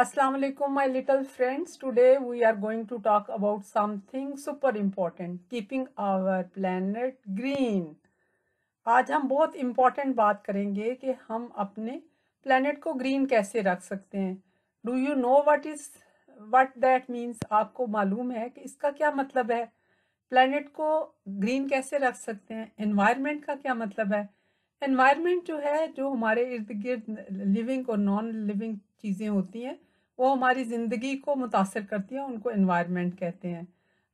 Assalamualaikum my little friends today we are going to talk about something super important keeping our planet green आज हम बहुत important बात करेंगे कि हम अपने planet को green कैसे रख सकते हैं do you know what is what that means आपको मालूम है कि इसका क्या मतलब है planet को green कैसे रख सकते हैं environment का क्या मतलब है एनवायरनमेंट जो है जो हमारे इर्द गिर्द लिविंग और नॉन लिविंग चीज़ें होती हैं वो हमारी ज़िंदगी को मुतासर करती हैं उनको इन्वायरमेंट कहते हैं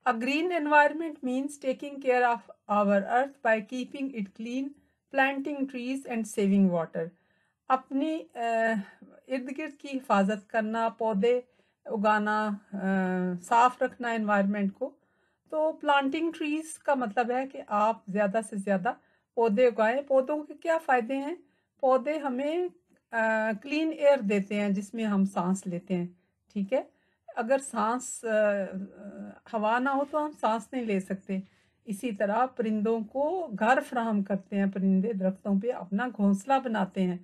a green environment means taking care of our earth by keeping it clean planting trees and saving water अपनी इर्द गिर्द की हिफाजत करना पौधे उगाना साफ रखना इन्वायरमेंट को तो प्लांटिंग ट्रीज का मतलब है कि आप ज़्यादा से ज़्यादा पौधे उगाएं पौधों के क्या फ़ायदे हैं पौधे हमें क्लीन एयर देते हैं जिसमें हम सांस लेते हैं ठीक है अगर सांस हवा ना हो तो हम सांस नहीं ले सकते इसी तरह परिंदों को घर फ्राहम करते हैं परिंदे दरख्तों पे अपना घोंसला बनाते हैं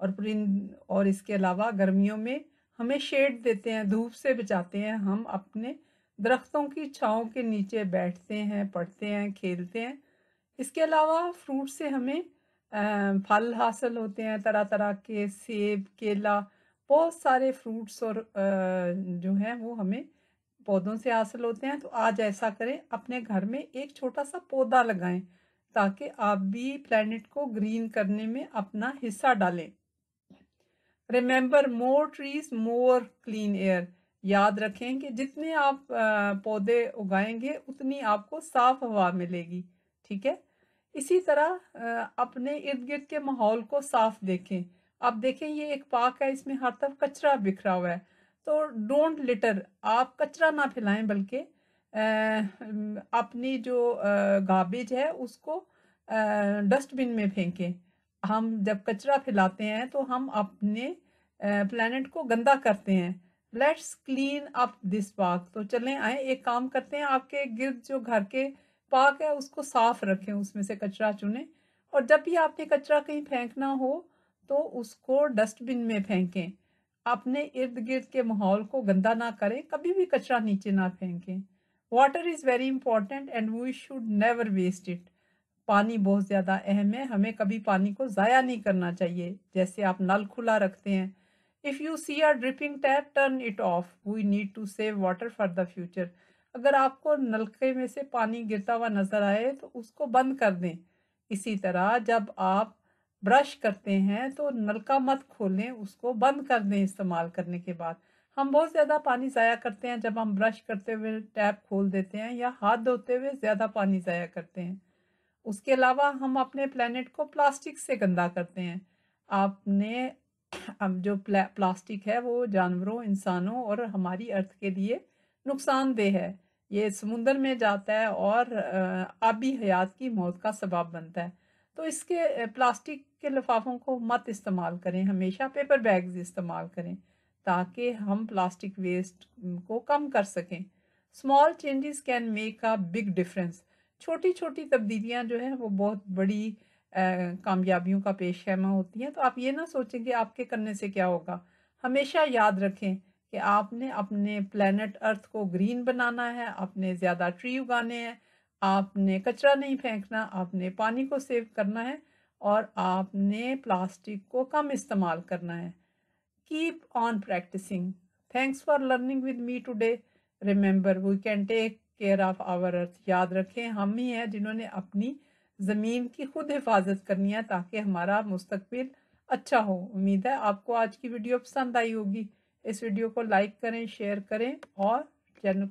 और परिंद और इसके अलावा गर्मियों में हमें शेड देते हैं धूप से बचाते हैं हम अपने दरख्तों की छाँव के नीचे बैठते हैं पढ़ते हैं खेलते हैं इसके अलावा फ्रूट से हमें फल हासिल होते हैं तरह तरह के सेब केला बहुत सारे फ्रूट्स और जो हैं वो हमें पौधों से हासिल होते हैं तो आज ऐसा करें अपने घर में एक छोटा सा पौधा लगाएं ताकि आप भी प्लानट को ग्रीन करने में अपना हिस्सा डालें remember more trees more clean air याद रखें कि जितने आप पौधे उगाएंगे उतनी आपको साफ हवा मिलेगी ठीक है इसी तरह अपने इर्द गिर्द के माहौल को साफ देखें आप देखें ये एक पार्क है इसमें हर तरफ कचरा बिखरा हुआ है तो डोंट लिटर आप कचरा ना फैलाएं बल्कि अपनी जो गार्बेज है उसको डस्टबिन में फेंकें हम जब कचरा फैलाते हैं तो हम अपने प्लानट को गंदा करते हैं let's clean up this park तो चलें आए एक काम करते हैं आपके गिर्द जो घर के पाक है उसको साफ रखें उसमें से कचरा चुने और जब भी आपने कचरा कहीं फेंकना हो तो उसको डस्टबिन में फेंकें अपने इर्द गिर्द के माहौल को गंदा ना करें कभी भी कचरा नीचे ना फेंकें water is very important and we should never waste it पानी बहुत ज़्यादा अहम है हमें कभी पानी को ज़ाया नहीं करना चाहिए जैसे आप नल खुला रखते हैं if you see are dripping tap turn it off we need to save water for the future अगर आपको नलके में से पानी गिरता हुआ नज़र आए तो उसको बंद कर दें इसी तरह जब आप ब्रश करते हैं तो नलका मत खोलें उसको बंद कर दें इस्तेमाल करने के बाद हम बहुत ज़्यादा पानी ज़ाया करते हैं जब हम ब्रश करते हुए टैप खोल देते हैं या हाथ धोते हुए ज़्यादा पानी ज़ाया करते हैं उसके अलावा हम अपने प्लानट को प्लास्टिक से गंदा करते हैं आपने अब जो प्लास्टिक है वो जानवरों इंसानों और हमारी अर्थ के लिए नुकसानदेह है ये समुंदर में जाता है और आबी हयात की मौत का सबाब बनता है तो इसके प्लास्टिक के लिफाफों को मत इस्तेमाल करें हमेशा पेपर बैग्स इस्तेमाल करें ताकि हम प्लास्टिक वेस्ट को कम कर सकें small changes can make a big difference छोटी छोटी तब्दीलियाँ जो हैं वो बहुत बड़ी कामयाबियों का पेश खैमा होती हैं तो आप ये ना सोचें कि आपके करने से क्या होगा हमेशा याद रखें कि आपने अपने प्लेनेट अर्थ को ग्रीन बनाना है आपने ज़्यादा ट्री उगाने हैं आपने कचरा नहीं फेंकना आपने पानी को सेव करना है और आपने प्लास्टिक को कम इस्तेमाल करना है keep on practising thanks for learning with me today remember we can take care of our earth याद रखें हम ही हैं जिन्होंने अपनी ज़मीन की खुद हिफाजत करनी है ताकि हमारा मुस्तबिल अच्छा हो उम्मीद है आपको आज की वीडियो पसंद आई होगी इस वीडियो को लाइक करें शेयर करें और चैनल